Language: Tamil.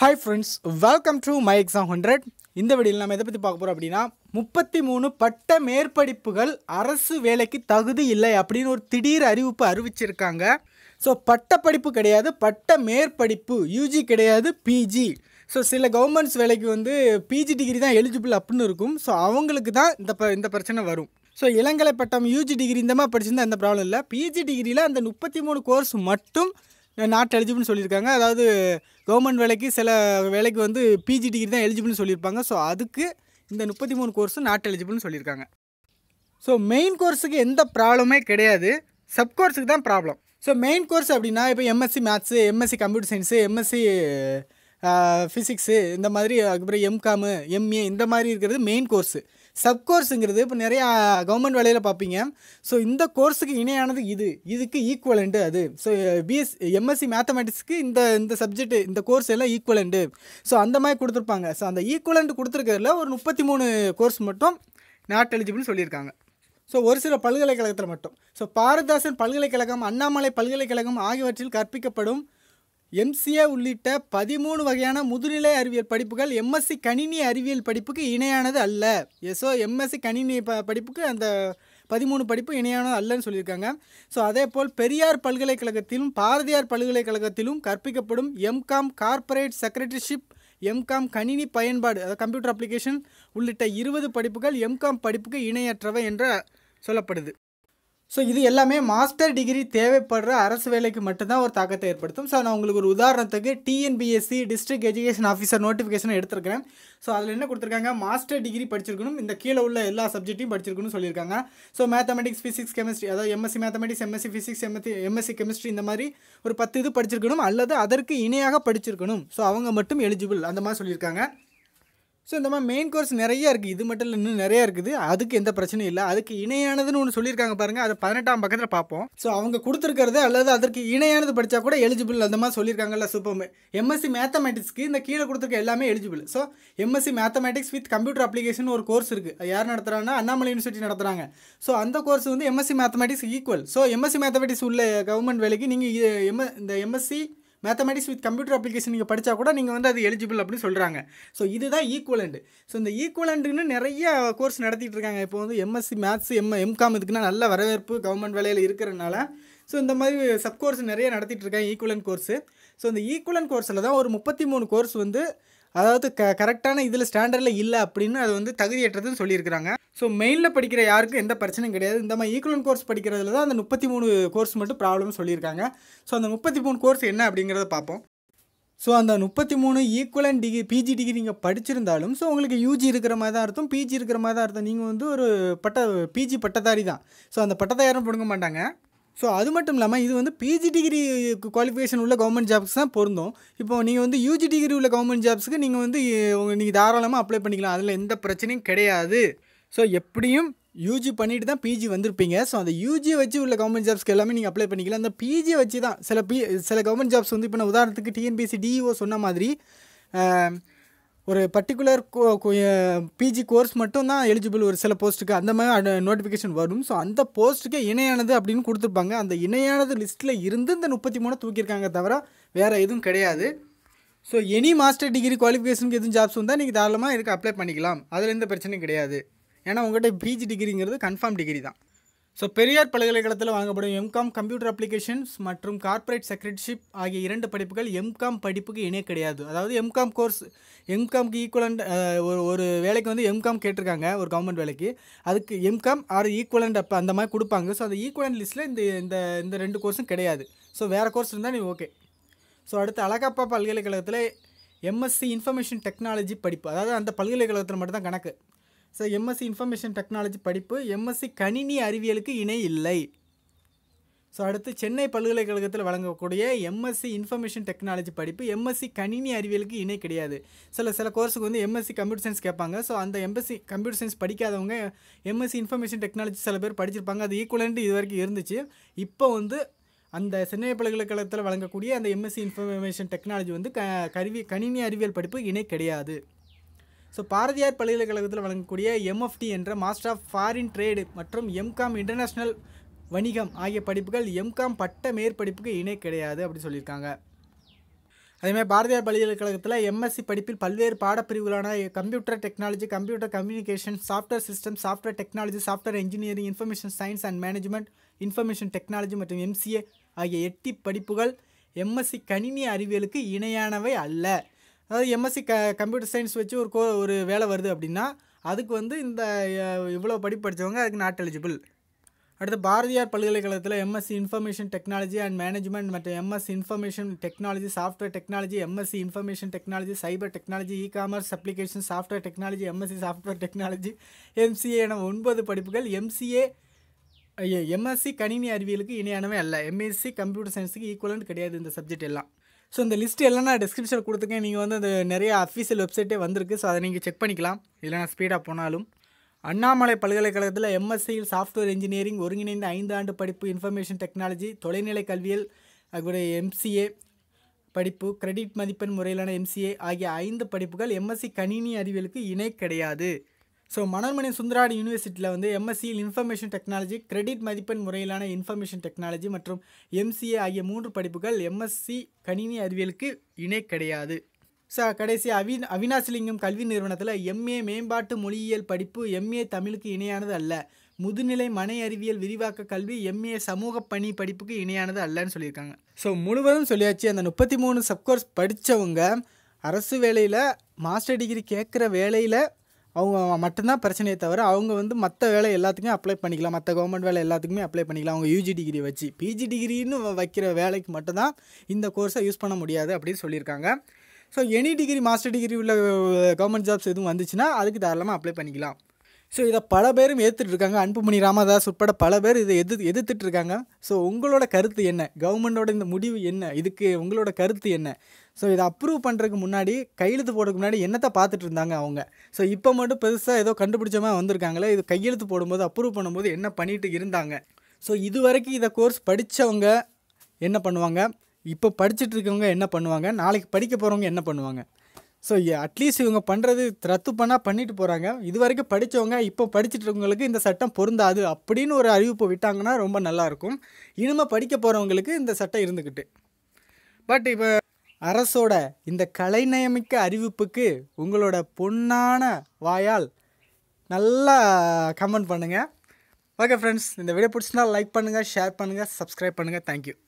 hi friends welcome to my exam hundred இந்த வீடியோவில் நம்ம எதை பற்றி பார்க்க போகிறோம் அப்படின்னா முப்பத்தி மூணு பட்ட மேற்படிப்புகள் அரசு வேலைக்கு தகுதி இல்லை அப்படின்னு ஒரு திடீர் அறிவிப்பு அறிவிச்சிருக்காங்க ஸோ பட்ட படிப்பு கிடையாது பட்ட மேற்படிப்பு யூஜி கிடையாது பிஜி ஸோ சில கவர்மெண்ட்ஸ் வேலைக்கு வந்து பிஜி டிகிரி தான் எலிஜிபிள் அப்படின்னு இருக்கும் ஸோ அவங்களுக்கு தான் இந்த ப இந்த பிரச்சனை வரும் ஸோ இளங்கலை பட்டம் யூஜி டிகிரி இந்த மாதிரி படிச்சிருந்தால் எந்த ப்ராப்ளம் இல்லை பிஜி டிகிரியில் அந்த முப்பத்தி மூணு கோர்ஸ் மட்டும் நாட் எலிஜிபிள்னு சொல்லியிருக்காங்க அதாவது கவர்மெண்ட் வேலைக்கு சில வேலைக்கு வந்து பிஜி டிகிரி தான் எலிஜிபிள்னு சொல்லியிருப்பாங்க ஸோ அதுக்கு இந்த முப்பத்தி மூணு கோர்ஸும் நாட் எலிஜிபிள்னு சொல்லியிருக்காங்க ஸோ மெயின் கோர்ஸுக்கு எந்த ப்ராப்ளமே கிடையாது சப் கோர்ஸுக்கு தான் ப்ராப்ளம் ஸோ மெயின் கோர்ஸ் அப்படின்னா இப்போ MSc maths MSc computer science MSc physics இந்த மாதிரி அதுக்கப்புறம் எம்காமு எம்ஏ இந்த மாதிரி இருக்கிறது மெயின் கோர்ஸு சப் கோர்ஸுங்கிறது இப்போ நிறையா கவர்மெண்ட் வேலையில் பார்ப்பீங்க ஸோ இந்த கோர்ஸுக்கு இணையானது இது இதுக்கு ஈக்குவலண்டு அது ஸோ பிஎஸ் எம்எஸ்சி மேத்தமெட்டிக்ஸ்க்கு இந்த இந்த சப்ஜெக்ட் இந்த கோர்ஸ் எல்லாம் ஈக்குவலண்டு ஸோ அந்த மாதிரி கொடுத்துருப்பாங்க ஸோ அந்த ஈக்குவலண்ட் கொடுத்துருக்கறதுல ஒரு முப்பத்தி மூணு கோர்ஸ் மட்டும் நாட் எலிஜிபிள்னு சொல்லியிருக்காங்க ஸோ ஒரு சில பல்கலைக்கழகத்தில் மட்டும் ஸோ பாரதாசன் பல்கலைக்கழகம் அண்ணாமலை பல்கலைக்கழகம் ஆகியவற்றில் கற்பிக்கப்படும் எம்சிஏ உள்ளிட்ட பதிமூணு வகையான முதுநிலை அறிவியல் படிப்புகள் எம்எஸ்சி கணினி அறிவியல் படிப்புக்கு இணையானது அல்ல எஸ்ஸோ எம்எஸ்சி கணினி ப படிப்புக்கு அந்த பதிமூணு படிப்பு இணையானது அல்லன்னு சொல்லியிருக்காங்க ஸோ அதே போல் பெரியார் பல்கலைக்கழகத்திலும் பாரதியார் பல்கலைக்கழகத்திலும் கற்பிக்கப்படும் எம்காம் கார்ப்பரேட் செக்ரட்டரிஷிப் எம்காம் கணினி பயன்பாடு அதாவது கம்ப்யூட்டர் அப்ளிகேஷன் உள்ளிட்ட இருபது படிப்புகள் எம்காம் படிப்புக்கு இணையற்றவை என்ற சொல்லப்படுது ஸோ இது எல்லாமே மாஸ்டர் டிகிரி தேவைப்படுற அரசு வேலைக்கு மட்டும்தான் ஒரு தாக்கத்தை ஏற்படுத்தும் ஸோ நான் உங்களுக்கு ஒரு உதாரணத்துக்கு TNPSC district education officer notification எடுத்திருக்கிறேன் ஸோ அதில் என்ன கொடுத்துருக்காங்க மாஸ்டர் டிகிரி படிச்சிருக்கணும் இந்த கீழே உள்ள எல்லா சப்ஜெக்ட்டையும் படிச்சிருக்கணும்னு சொல்லியிருக்காங்க ஸோ மேத்தமெட்டிக்ஸ் ஃபிசிக்ஸ் கெமிஸ்ட்ரி அதாவது MSc mathematics MSc physics MSc MSc chemistry இந்த மாதிரி ஒரு பத்து இது படிச்சிருக்கணும் அல்லது அதற்கு இணையாக படிச்சிருக்கணும் ஸோ அவங்க மட்டும் எலிஜிபிள் அந்த மாதிரி சொல்லியிருக்காங்க ஸோ இந்த மாதிரி மெயின் கோர்ஸ் நிறையா இருக்குது இது மட்டும் இல்லை இன்னும் நிறையா இருக்குது அதுக்கு எந்த பிரச்சனையும் இல்லை அதுக்கு இணையானதுன்னு ஒன்று சொல்லியிருக்காங்க பாருங்கள் அதை பதினெட்டாம் பக்கத்தில் பார்ப்போம் ஸோ அவங்க கொடுத்துருக்கிறது அல்லது அதற்கு இணையானது படித்தா கூட எலிஜிபிள் அந்த மாதிரி சொல்லியிருக்காங்கல்ல சூப்பமே எம்எஸ்சி மேத்தமெட்டிக்ஸ்க்கு இந்த கீழே கொடுத்துருக்க எல்லாமே eligible so MSc mathematics with computer application ஒரு கோர்ஸ் இருக்குது யார் நடத்துகிறாங்கன்னா அண்ணாமலை யூனிவர்சிட்டி நடத்துகிறாங்க ஸோ அந்த கோர்ஸ் வந்து MSc mathematics equal so MSc mathematics உள்ள கவர்மெண்ட் வேலைக்கு நீங்கள் எம் இந்த MSc mathematics with computer application நீங்கள் படித்தா கூட நீங்கள் வந்து அது எலிஜிபிள் அப்படின்னு சொல்கிறாங்க ஸோ இதுதான் ஈக்குவலண்ட் ஸோ இந்த ஈக்குவலண்ட்டுன்னு நிறைய கோர்ஸ் நடத்திட்டு இருக்காங்க இப்போ வந்து எம்எஸ்சி மேத்ஸ் எம் எம்காம் இதுக்குன்னா நல்ல வரவேற்பு கவர்மெண்ட் வேலையில் இருக்கிறனால ஸோ இந்த மாதிரி சப் கோர்ஸ் நிறைய நடத்திட்டு இருக்காங்க ஈக்குவலன் கோர்ஸு ஸோ இந்த ஈக்குவலன் கோர்ஸில் தான் ஒரு முப்பத்தி மூணு கோர்ஸ் வந்து அதாவது க கரெக்டான இதில் ஸ்டாண்டர்டில் இல்லை அப்படின்னு அது வந்து தகுதியற்றதுன்னு சொல்லியிருக்கிறாங்க ஸோ மெயினில் படிக்கிற யாருக்கும் எந்த பிரச்சனையும் கிடையாது இந்த மாதிரி ஈக்குவலன் கோர்ஸ் படிக்கிறதுல தான் அந்த முப்பத்தி மூணு கோர்ஸ் மட்டும் ப்ராப்ளம் சொல்லியிருக்காங்க ஸோ அந்த முப்பத்தி மூணு கோர்ஸ் என்ன அப்படிங்கிறத பார்ப்போம் ஸோ அந்த முப்பத்தி மூணு ஈக்குவலன் டிகிரி பிஜி டிகிரி நீங்கள் படிச்சிருந்தாலும் ஸோ உங்களுக்கு யூஜி இருக்கிற மாதிரி தான் அர்த்தம் பிஜி இருக்கிற மாதிரி தான் அர்த்தம் நீங்கள் வந்து ஒரு பட்ட பிஜி பட்டதாரி தான் ஸோ அந்த பட்டதாரி யாரும் பிடுங்க மாட்டாங்க ஸோ அது மட்டும் இல்லாமல் இது வந்து பிஜி டிகிரி குவாலிஃபிகேஷன் உள்ள கவர்மெண்ட் ஜாப்ஸ் தான் பொருந்தும் இப்போ நீங்கள் வந்து யூஜி டிகிரி உள்ள கவர்மெண்ட் ஜாப்ஸுக்கு நீங்கள் வந்து உங்கள் நீங்கள் தாராளமாக அப்ளை பண்ணிக்கலாம் அதில் எந்த பிரச்சனையும் கிடையாது ஸோ எப்படியும் யூஜி பண்ணிட்டு தான் பிஜி வந்திருப்பீங்க ஸோ அந்த யூஜி வச்சு உள்ள கவர்மெண்ட் ஜாப்ஸ்க்கு எல்லாமே நீங்கள் அப்ளை பண்ணிக்கலாம் அந்த பிஜியை வச்சு தான் சில பி சில கவர்மெண்ட் ஜாப்ஸ் வந்து இப்போ நான் உதாரணத்துக்கு டிஎன்பிசி டிஇஓ e சொன்ன மாதிரி ஒரு பர்டிகுலர் பிஜி கோர்ஸ் மட்டும் தான் எலிஜிபிள் ஒரு சில போஸ்ட்டுக்கு அந்த மாதிரி நோட்டிஃபிகேஷன் வரும் ஸோ அந்த போஸ்ட்டுக்கே இணையானது அப்படின்னு கொடுத்துருப்பாங்க அந்த இணையானது லிஸ்ட்டில் இருந்து இந்த முப்பத்தி மூணு தூக்கியிருக்காங்க தவிர வேறு எதுவும் கிடையாது ஸோ எனி மாஸ்டர் டிகிரி குவாலிஃபிகேஷனுக்கு எதுவும் ஜாப்ஸ் வந்தால் நீங்கள் தாராளமாக இதுக்கு அப்ளை பண்ணிக்கலாம் அதில் எந்த பிரச்சனையும் கிடையாது ஏன்னா உங்கள்கிட்ட பிஜி டிகிரிங்கிறது கன்ஃபார்ம் டிகிரி தான் ஸோ பெரியார் பல்கலைக்கழகத்தில் வாங்கப்படும் எம்காம் கம்ப்யூட்டர் அப்ளிகேஷன்ஸ் மற்றும் கார்ப்பரேட் செக்ரட்டரிஷிப் ஆகிய இரண்டு படிப்புகள் எம்காம் படிப்புக்கு இணை கிடையாது அதாவது எம்காம் கோர்ஸ் எம்காம்க்கு ஈக்குவலண்ட் ஒரு ஒரு வேலைக்கு வந்து எம்காம் கேட்டிருக்காங்க ஒரு கவர்மெண்ட் வேலைக்கு அதுக்கு எம்காம் ஆர் ஈக்குவலண்ட் அப்போ அந்த மாதிரி கொடுப்பாங்க ஸோ அந்த ஈக்குவலண்ட் லிஸ்ட்டில் இந்த இந்த இந்த ரெண்டு கோர்ஸும் கிடையாது ஸோ வேறு கோர்ஸ் இருந்தால் நீ ஓகே ஸோ அடுத்து அழகப்பா பல்கலைக்கழகத்தில் எம்எஸ்சி இன்ஃபர்மேஷன் டெக்னாலஜி படிப்பு அதாவது அந்த பல்கலைக்கழகத்தில் மட்டும்தான் கணக்கு ஸோ எம்எஸ்சி இன்ஃபர்மேஷன் டெக்னாலஜி படிப்பு எம்எஸ்சி கணினி அறிவியலுக்கு இணை இல்லை ஸோ அடுத்து சென்னை பல்கலைக்கழகத்தில் வழங்கக்கூடிய எம்எஸ்சி இன்ஃபர்மேஷன் டெக்னாலஜி படிப்பு எம்எஸ்சி கணினி அறிவியலுக்கு இணை கிடையாது சில சில கோர்ஸுக்கு வந்து எம்எஸ்சி கம்ப்யூட்டர் சயின்ஸ் கேட்பாங்க ஸோ அந்த எம்எஸ்சி கம்ப்யூட்டர் சயின்ஸ் படிக்காதவங்க எம்எஸ்சி இன்ஃபர்மேஷன் டெக்னாலஜி சில பேர் படிச்சிருப்பாங்க அது ஈக்குவலண்ட் இது வரைக்கும் இருந்துச்சு இப்போ வந்து அந்த சென்னை பல்கலைக்கழகத்தில் வழங்கக்கூடிய அந்த எம்எஸ்சி இன்ஃபர்மேஷன் டெக்னாலஜி வந்து க கருவி கணினி அறிவியல் படிப்பு இணை கிடையாது ஸோ பாரதியார் பல்கலைக்கழகத்தில் வழங்கக்கூடிய எம்எஃப்டி என்ற மாஸ்டர் ஆஃப் ஃபாரின் ட்ரேடு மற்றும் எம்காம் இன்டர்நேஷ்னல் வணிகம் ஆகிய படிப்புகள் எம்காம் பட்ட மேற்படிப்புக்கு இணை கிடையாது அப்படின்னு சொல்லியிருக்காங்க அதேமாதிரி பாரதியார் பல்கலைக்கழகத்தில் எம்எஸ்சி படிப்பில் பல்வேறு பாடப்பிரிவுகளான computer technology computer communication software system software technology software engineering information science and management information technology மற்றும் எம்சிஏ ஆகிய எட்டி படிப்புகள் எம்எஸ்சி கணினி அறிவியலுக்கு இணையானவை அல்ல அதாவது எம்எஸ்சி க கம்ப்யூட்டர் சயின்ஸ் வச்சு ஒரு கோ ஒரு வேலை வருது அப்படின்னா அதுக்கு வந்து இந்த இவ்வளோ படி படித்தவங்க அதுக்கு நாட் எலிஜிபிள் அடுத்து பாரதியார் பல்கலைக்கழகத்தில் MSc information technology and management மற்றும் MSc information technology software technology MSc information technology cyber technology e commerce application software technology MSc software technology MCA என ஒன்பது படிப்புகள் எம்சிஏ எம்எஸ்சி கணினி அறிவியலுக்கு இணையானவே அல்ல எம்எஸ்சி கம்ப்யூட்டர் சயின்ஸுக்கு ஈக்குவலன்னு கிடையாது இந்த சப்ஜெக்ட் எல்லாம் ஸோ இந்த லிஸ்ட் எல்லாம் நான் டிஸ்கிரிப்ஷனில் கொடுத்துருக்கேன் நீங்கள் வந்து அந்த நிறைய அஃபீஷியல் வெப்சைட்டே வந்திருக்கு ஸோ அதை நீங்கள் செக் பண்ணிக்கலாம் இதில் நான் ஸ்பீடாக போனாலும் அண்ணாமலை பல்கலைக்கழகத்தில் எம்எஸ்சியில் சாஃப்ட்வேர் இன்ஜினியரிங் ஒருங்கிணைந்த ஐந்து ஆண்டு படிப்பு இன்ஃபர்மேஷன் டெக்னாலஜி தொலைநிலை கல்வியல் அதுக்குடைய எம்சிஏ படிப்பு கிரெடிட் மதிப்பெண் முறையிலான எம்சிஏ ஆகிய ஐந்து படிப்புகள் எம்எஸ்சி கணினி அறிவியலுக்கு இணை கிடையாது ஸோ மணர்மணி சுந்தராடி யூனிவர்சிட்டியில் வந்து எம்எஸ்சியில் இன்ஃபர்மேஷன் டெக்னாலஜி கிரெடிட் மதிப்பெண் முறையிலான இன்ஃபர்மேஷன் டெக்னாலஜி மற்றும் எம்சிஏ ஆகிய மூன்று படிப்புகள் எம்எஸ்சி கணினி அறிவியலுக்கு இணை கிடையாது ஸோ கடைசி அவி அவினாசிலிங்கம் கல்வி நிறுவனத்தில் எம்ஏ மேம்பாட்டு மொழியியல் படிப்பு எம்ஏ தமிழுக்கு இணையானது அல்ல முதுநிலை மனை அறிவியல் விரிவாக்க கல்வி எம்ஏ சமூக பணி படிப்புக்கு இணையானது அல்லன்னு சொல்லியிருக்காங்க ஸோ முழுவதும் சொல்லியாச்சு அந்த முப்பத்தி மூணு சப்கோர்ஸ் படித்தவங்க அரசு வேலையில் மாஸ்டர் டிகிரி கேட்குற வேலையில் அவங்க மட்டும்தான் பிரச்சனையே தவிர அவங்க வந்து மற்ற வேலை எல்லாத்துக்குமே அப்ளை பண்ணிக்கலாம் மற்ற கவர்மெண்ட் வேலை எல்லாத்துக்குமே அப்ளை பண்ணிக்கலாம் அவங்க யூஜி டிகிரி வச்சு பிஜி டிகிரின்னு வைக்கிற வேலைக்கு மட்டும்தான் இந்த கோர்ஸை யூஸ் பண்ண முடியாது அப்படின்னு சொல்லியிருக்காங்க so any degree master degree உள்ள கவர்மெண்ட் ஜாப்ஸ் எதுவும் வந்துச்சுன்னா அதுக்கு தாராளமாக அப்ளை பண்ணிக்கலாம் ஸோ இதை பல பேரும் ஏற்றுட்டு இருக்காங்க அன்புமணி ராமதாஸ் உட்பட பல பேர் இதை எது எதிர்த்துட்டு இருக்காங்க ஸோ உங்களோட கருத்து என்ன கவர்மெண்டோட இந்த முடிவு என்ன இதுக்கு உங்களோட கருத்து என்ன ஸோ இதை அப்ரூவ் பண்ணுறதுக்கு முன்னாடி கையெழுத்து போடுறதுக்கு முன்னாடி என்னத்தை பார்த்துட்டு இருந்தாங்க அவங்க ஸோ இப்போ மட்டும் பெருசாக ஏதோ கண்டுபிடிச்சமா வந்திருக்காங்களே இது கையெழுத்து போடும்போது அப்ரூவ் பண்ணும்போது என்ன பண்ணிட்டு இருந்தாங்க ஸோ இது வரைக்கும் இதை கோர்ஸ் படித்தவங்க என்ன பண்ணுவாங்க இப்போ படிச்சுட்டு இருக்கவங்க என்ன பண்ணுவாங்க நாளைக்கு படிக்க போகிறவங்க என்ன பண்ணுவாங்க ஸோ அட்லீஸ்ட் இவங்க பண்ணுறது ரத்து பண்ணால் பண்ணிட்டு போகிறாங்க இது வரைக்கும் படித்தவங்க இப்போ படிச்சுட்டு இருக்கவங்களுக்கு இந்த சட்டம் பொருந்தாது அப்படின்னு ஒரு அறிவிப்பு விட்டாங்கன்னா ரொம்ப நல்லாயிருக்கும் இனிமேல் படிக்க போகிறவங்களுக்கு இந்த சட்டம் இருந்துக்கிட்டு பட் இப்போ அரசோட இந்த கலைநயமிக்க அறிவிப்புக்கு உங்களோட பொன்னான வாயால் நல்லா கமெண்ட் பண்ணுங்கள் ஓகே ஃப்ரெண்ட்ஸ் இந்த வீடியோ பிடிச்சிருந்தால் லைக் பண்ணுங்கள் ஷேர் பண்ணுங்கள் சப்ஸ்கிரைப் பண்ணுங்கள் தேங்க்யூ